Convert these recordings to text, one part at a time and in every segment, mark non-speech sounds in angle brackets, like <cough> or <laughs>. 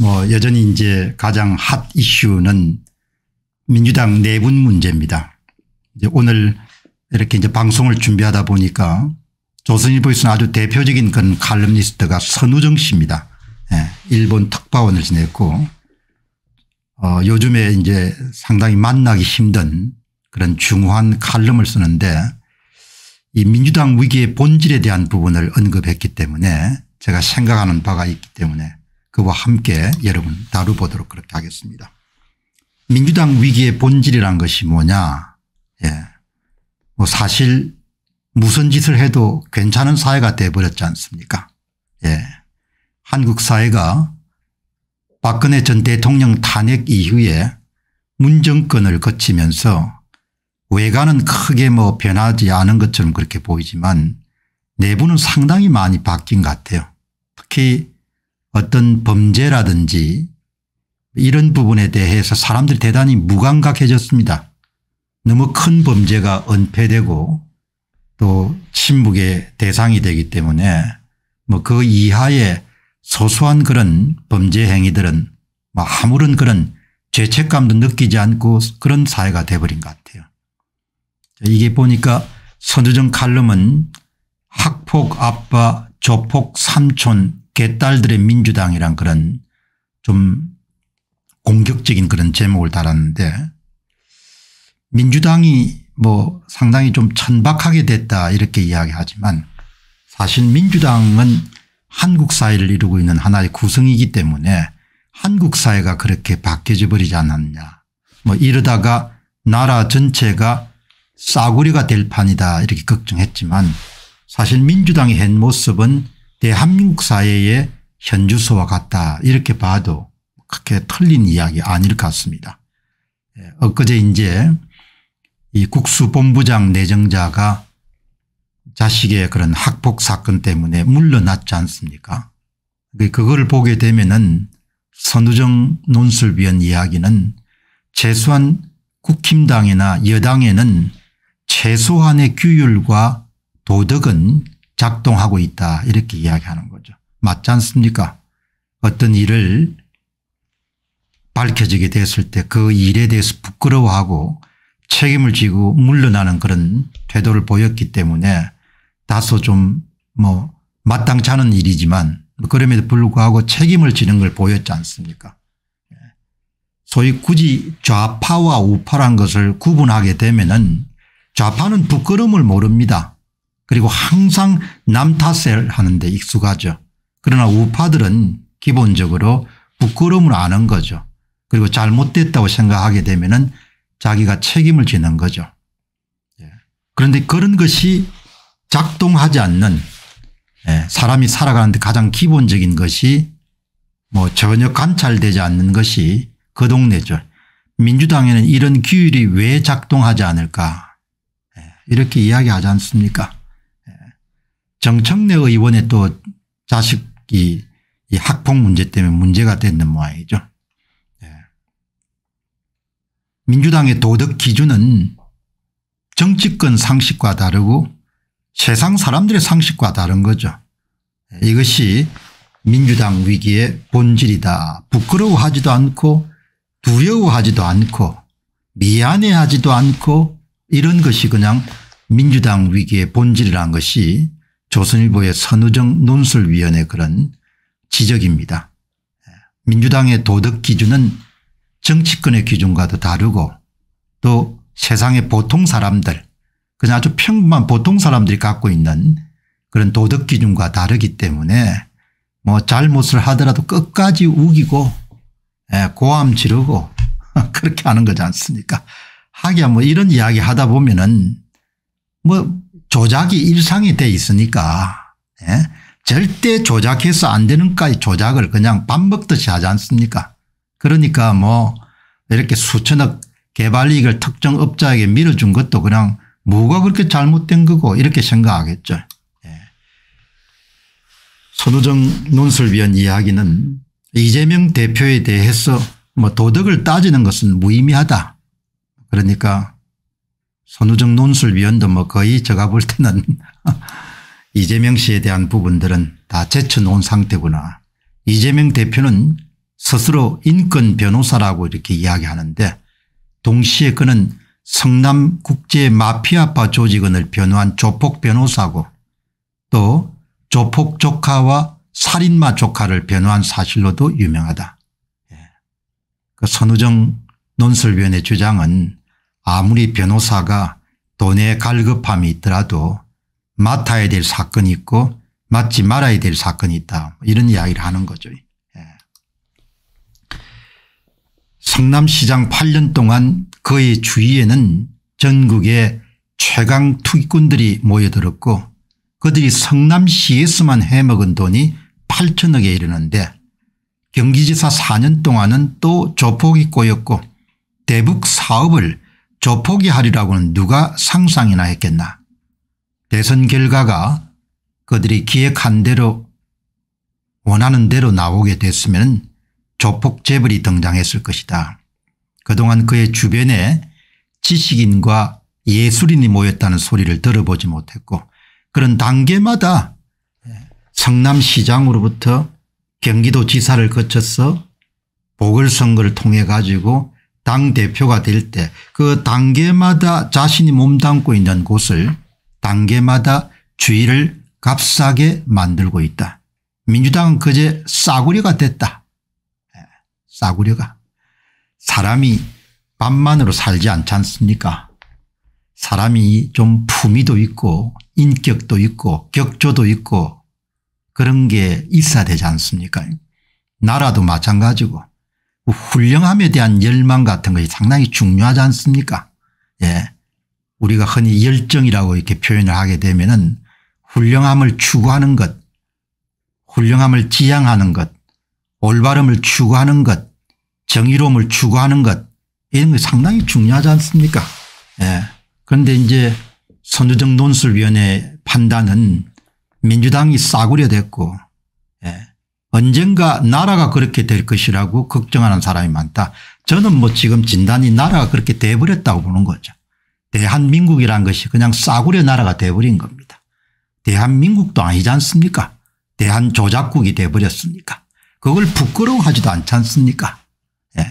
뭐 여전히 이제 가장 핫 이슈는 민주당 내분 문제입니다. 이제 오늘 이렇게 이제 방송을 준비하다 보니까 조선일보에서는 아주 대표적인 그런 칼럼니스트가 선우정 씨입니다. 예, 일본 특파원을 지냈고 어, 요즘에 이제 상당히 만나기 힘든 그런 중후한 칼럼을 쓰는데 이 민주당 위기의 본질에 대한 부분을 언급했기 때문에 제가 생각하는 바가 있기 때문에 그와 함께 여러분 다루보도록 그렇게 하겠습니다. 민주당 위기의 본질이란 것이 뭐냐. 예. 뭐 사실 무슨 짓을 해도 괜찮은 사회가 돼버렸지 않습니까? 예. 한국 사회가 박근혜 전 대통령 탄핵 이후에 문정권을 거치면서 외관은 크게 뭐 변하지 않은 것처럼 그렇게 보이지만 내부는 상당히 많이 바뀐 것 같아요. 특히 어떤 범죄라든지 이런 부분에 대해서 사람들이 대단히 무감각해졌습니다. 너무 큰 범죄가 은폐되고 또 침묵의 대상이 되기 때문에 뭐 그 이하의 소소한 그런 범죄 행위들은 뭐 아무런 그런 죄책감도 느끼지 않고 그런 사회가 돼버린 것 같아요. 이게 보니까 선우정 칼럼은 학폭 아빠 조폭 삼촌 개딸들의 민주당이란 그런 좀 공격적인 그런 제목을 달았는데 민주당이 뭐 상당히 좀 천박하게 됐다 이렇게 이야기하지만 사실 민주당은 한국 사회를 이루고 있는 하나의 구성이기 때문에 한국 사회가 그렇게 바뀌어져 버리지 않았냐 뭐 이러다가 나라 전체가 싸구려가 될 판이다 이렇게 걱정했지만 사실 민주당의 현 모습은 대한민국 사회의 현주소와 같다 이렇게 봐도 그렇게 틀린 이야기 아닐 것 같습니다. 예, 엊그제 이제 이 국수본부장 내정자가 자식의 그런 학폭 사건 때문에 물러났지 않습니까 그걸 보게 되면은 선우정 논술위원 이야기는 최소한 국힘당이나 여당에는 최소한의 규율과 도덕은 작동하고 있다 이렇게 이야기하는 거죠. 맞지 않습니까? 어떤 일을 밝혀지게 됐을 때 그 일에 대해서 부끄러워하고 책임을 지고 물러나는 그런 태도를 보였기 때문에 다소 좀 뭐 마땅치 은 일이지만 그럼에도 불구하고 책임을 지는 걸 보였지 않습니까? 예. 소위 굳이 좌파와 우파란 것을 구분하게 되면은 좌파는 부끄러움을 모릅니다. 그리고 항상 남 탓을 하는데 익숙하죠. 그러나 우파들은 기본적으로 부끄러움을 아는 거죠. 그리고 잘못됐다고 생각하게 되면 은 자기가 책임을 지는 거죠. 예. 그런데 그런 것이 작동하지 않는 예, 사람이 살아가는데 가장 기본적인 것이 뭐 전혀 관찰되지 않는 것이 그 동네죠. 민주당에는 이런 규율이 왜 작동하지 않을까 예, 이렇게 이야기하지 않습니까 정청래 의원의 또 자식이 이 학폭 문제 때문에 문제가 됐는 모양이죠. 예. 민주당의 도덕 기준은 정치권 상식과 다르고 세상 사람들의 상식과 다른 거죠. 예, 이것이 민주당 위기의 본질이다. 부끄러워하지도 않고 두려워하지도 않고 미안해하지도 않고 이런 것이 그냥 민주당 위기의 본질이라는 것이 조선일보의 선우정 논술위원회 그런 지적입니다. 민주당의 도덕 기준은 정치권의 기준과도 다르고 또 세상의 보통 사람들 그냥 아주 평범한 보통 사람들이 갖고 있는 그런 도덕 기준과 다르기 때문에 뭐 잘못을 하더라도 끝까지 우기고 예, 고함 지르고 <laughs> 그렇게 하는 거지 않습니까 하기야 뭐 이런 이야기 하다 보면은 뭐 조작이 일상이 돼 있으니까 예? 절대 조작해서 안 되는 까지 조작을 그냥 밥 먹듯이 하지 않습니까 그러니까 뭐 이렇게 수천억 개발 이익을 특정 업자에게 밀어준 것도 그냥 뭐가 그렇게 잘못된 거고 이렇게 생각하겠죠. 예. 손우정 논설위원 이야기는 이재명 대표에 대해서 뭐 도덕을 따지는 것은 무의미하다. 그러니까 선우정 논술위원도 뭐 거의 제가 볼 때는 <laughs> 이재명 씨에 대한 부분들은 다 제쳐놓은 상태구나. 이재명 대표는 스스로 인권 변호사라고 이렇게 이야기하는데 동시에 그는 성남 국제 마피아파 조직원을 변호한 조폭 변호사고 또 조폭 조카와 살인마 조카를 변호한 사실로도 유명하다. 예. 그 선우정 논술위원의 주장은 아무리 변호사가 돈의 갈급함이 있더라도 맡아야 될 사건이 있고 맡지 말아야 될 사건이 있다. 뭐 이런 이야기를 하는 거죠. 예. 성남시장 8년 동안 그의 주위에는 전국의 최강 투기꾼들이 모여들었고 그들이 성남시에서만 해먹은 돈이 8천억에 이르는데 경기지사 4년 동안은 또 조폭이 꼬였고 대북 사업을 조폭이하리라고는 누가 상상이나 했겠나. 대선 결과가 그들이 기획한 대로 원하는 대로 나오게 됐으면 조폭 재벌이 등장했을 것이다. 그동안 그의 주변에 지식인과 예술인이 모였다는 소리를 들어보지 못했고 그런 단계마다 성남시장으로부터 경기도지사를 거쳐서 보궐선거를 통해 가지고 당대표가 될 때 그 단계마다 자신이 몸담고 있는 곳을 단계마다 주의를 값싸게 만들고 있다. 민주당은 그제 싸구려가 됐다. 예, 싸구려가. 사람이 밥만으로 살지 않지 않습니까 사람이 좀 품위도 있고 인격도 있고 격조도 있고 그런 게 있어야 되지 않습니까 나라도 마찬가지고 훌륭함에 대한 열망 같은 것이 상당히 중요하지 않습니까? 예. 우리가 흔히 열정이라고 이렇게 표현을 하게 되면은 훌륭함을 추구하는 것, 훌륭함을 지향하는 것, 올바름을 추구하는 것, 정의로움을 추구하는 것 이런 게 상당히 중요하지 않습니까? 예. 그런데 이제 선우정 논술위원회 판단은 민주당이 싸구려 됐고 예. 언젠가 나라가 그렇게 될 것이라고 걱정하는 사람이 많다. 저는 뭐 지금 진단이 나라가 그렇게 돼버렸다고 보는 거죠. 대한민국이란 것이 그냥 싸구려 나라가 돼버린 겁니다. 대한민국도 아니지 않습니까? 대한조작국이 돼버렸으니까. 그걸 부끄러워하지도 않지 않습니까? 예.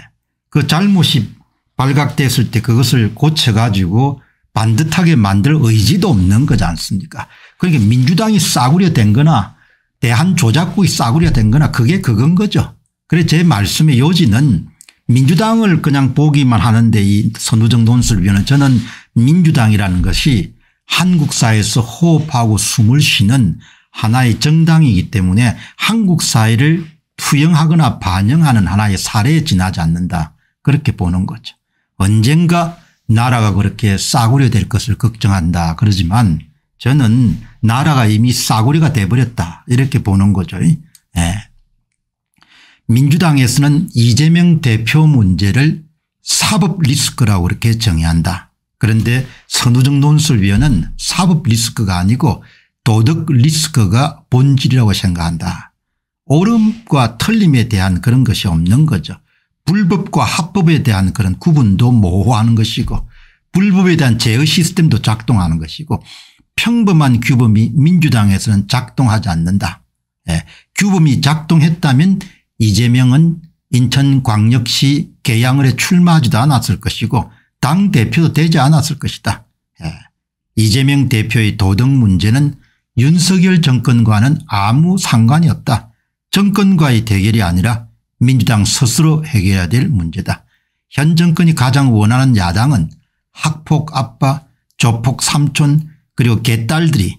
그 잘못이 발각됐을 때 그것을 고쳐가지고 반듯하게 만들 의지도 없는 거지 않습니까? 그러니까 민주당이 싸구려 된 거나 대한 조작국이 싸구려 된 거나 그게 그건 거죠. 그래서 제 말씀의 요지는 민주당을 그냥 보기만 하는데 이 선우정 논술위원은 저는 민주당이라는 것이 한국사회에서 호흡하고 숨을 쉬는 하나의 정당이기 때문에 한국 사회를 투영하거나 반영하는 하나의 사례에 지나지 않는다 그렇게 보는 거죠. 언젠가 나라가 그렇게 싸구려 될 것을 걱정한다 그러지만 저는 나라가 이미 싸구려가 돼버렸다 이렇게 보는 거죠. 예. 민주당에서는 이재명 대표 문제를 사법 리스크라고 이렇게 정의한다. 그런데 선우정 논술위원은 사법 리스크가 아니고 도덕 리스크가 본질이라고 생각한다. 옳음과 틀림에 대한 그런 것이 없는 거죠. 불법과 합법에 대한 그런 구분도 모호하는 것이고 불법에 대한 제어 시스템도 작동하는 것이고 평범한 규범이 민주당에서는 작동하지 않는다. 예. 규범이 작동했다면 이재명은 인천광역시 개양을에 출마하지도 않았을 것이고 당대표도 되지 않았을 것이다. 예. 이재명 대표의 도덕 문제는 윤석열 정권과는 아무 상관이 없다. 정권과의 대결이 아니라 민주당 스스로 해결해야 될 문제다. 현 정권이 가장 원하는 야당은 학폭 아빠, 조폭 삼촌, 그리고 개딸들이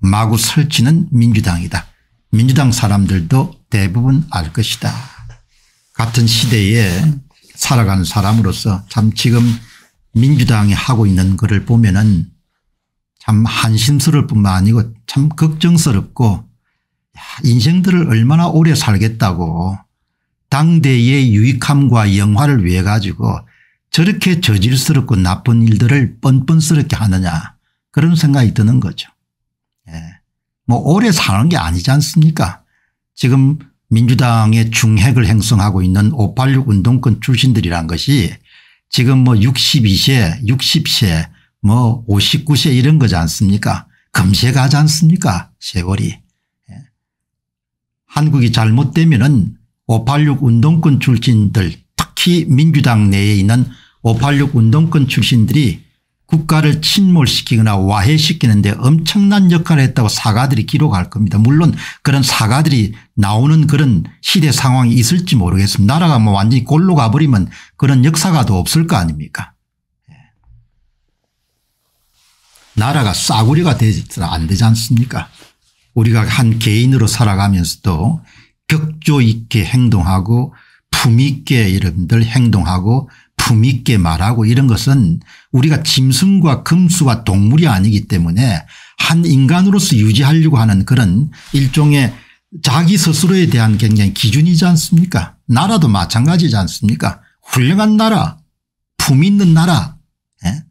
마구 설치는 민주당이다. 민주당 사람들도 대부분 알 것이다. 같은 시대에 살아가는 사람으로서 참 지금 민주당이 하고 있는 것을 보면은 참 한심스러울 뿐만 아니고 참 걱정스럽고 인생들을 얼마나 오래 살겠다고 당대의 유익함과 영화를 위해 가지고 저렇게 저질스럽고 나쁜 일들을 뻔뻔스럽게 하느냐 그런 생각이 드는 거죠. 예. 뭐 오래 사는 게 아니지 않습니까 지금 민주당의 중핵을 행성하고 있는 586 운동권 출신들이란 것이 지금 뭐 62세 60세 뭐 59세 이런 거지 않습니까 금세 가지 않습니까 세월이. 예. 한국이 잘못되면 은586 운동권 출신들 특히 민주당 내에 있는 586 운동권 출신들이 국가를 침몰시키거나 와해시키는 데 엄청난 역할을 했다고 사가들이 기록할 겁니다. 물론 그런 사가들이 나오는 그런 시대 상황이 있을지 모르겠습니다. 나라가 뭐 완전히 골로 가버리면 그런 역사가도 없을 거 아닙니까 예. 나라가 싸구려가 되지는 안 되지 않습니까 우리가 한 개인으로 살아가면서도 격조 있게 행동하고 품 있게 여러분들 행동하고 품 있게 말하고 이런 것은 우리가 짐승과 금수와 동물이 아니기 때문에 한 인간으로서 유지하려고 하는 그런 일종의 자기 스스로에 대한 굉장히 기준이지 않습니까 나라도 마찬가지지 않습니까 훌륭한 나라 품 있는 나라 예?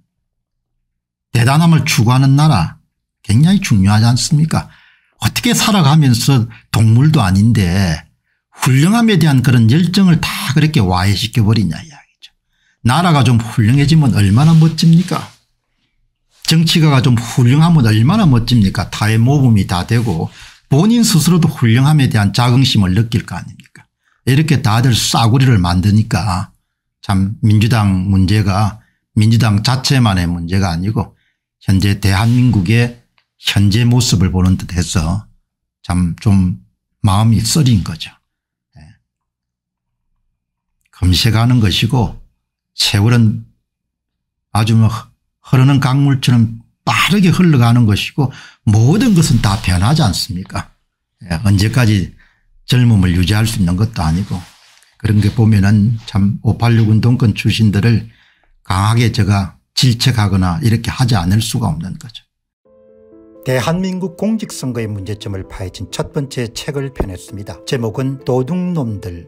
대단함을 추구하는 나라 굉장히 중요하지 않습니까 어떻게 살아가면서 동물도 아닌데 훌륭함에 대한 그런 열정을 다 그렇게 와해시켜버리냐 나라가 좀 훌륭해지면 얼마나 멋집니까? 정치가가 좀 훌륭하면 얼마나 멋집니까? 타의 모범이 다 되고 본인 스스로도 훌륭함에 대한 자긍심을 느낄 거 아닙니까? 이렇게 다들 싸구리를 만드니까 참 민주당 문제가 민주당 자체만의 문제가 아니고 현재 대한민국의 현재 모습을 보는 듯해서 참 좀 마음이 쓰린 거죠. 예. 검색하는 것이고 세월은 아주 뭐 흐르는 강물처럼 빠르게 흘러가는 것이고 모든 것은 다 변하지 않습니까 예, 언제까지 젊음을 유지할 수 있는 것도 아니고 그런 게 보면은 참586 운동권 출신들을 강하게 제가 질책하거나 이렇게 하지 않을 수가 없는 거죠. 대한민국 공직선거의 문제점을 파헤친 첫 번째 책을 펴냈습니다. 제목은 도둑놈들